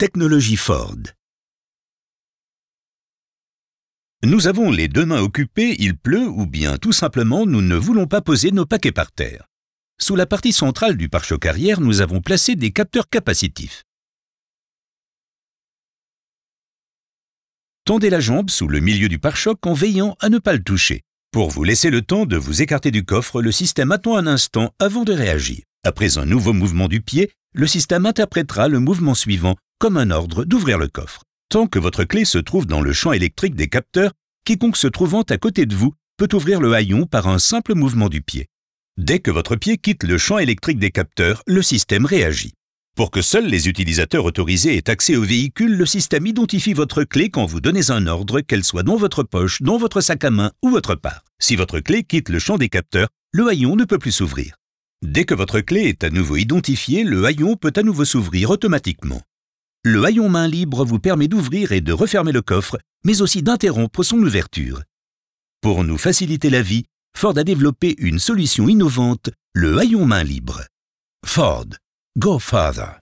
Technologie Ford. Nous avons les deux mains occupées, il pleut ou bien tout simplement nous ne voulons pas poser nos paquets par terre. Sous la partie centrale du pare-choc arrière, nous avons placé des capteurs capacitifs. Tendez la jambe sous le milieu du pare-choc en veillant à ne pas le toucher. Pour vous laisser le temps de vous écarter du coffre, le système attend un instant avant de réagir. Après un nouveau mouvement du pied, le système interprétera le mouvement suivant comme un ordre d'ouvrir le coffre. Tant que votre clé se trouve dans le champ électrique des capteurs, quiconque se trouvant à côté de vous peut ouvrir le haillon par un simple mouvement du pied. Dès que votre pied quitte le champ électrique des capteurs, le système réagit. Pour que seuls les utilisateurs autorisés aient accès au véhicule, le système identifie votre clé quand vous donnez un ordre, qu'elle soit dans votre poche, dans votre sac à main ou votre part. Si votre clé quitte le champ des capteurs, le haillon ne peut plus s'ouvrir. Dès que votre clé est à nouveau identifiée, le haillon peut à nouveau s'ouvrir automatiquement. Le haillon main libre vous permet d'ouvrir et de refermer le coffre, mais aussi d'interrompre son ouverture. Pour nous faciliter la vie, Ford a développé une solution innovante, le haillon main libre. Ford, go Father.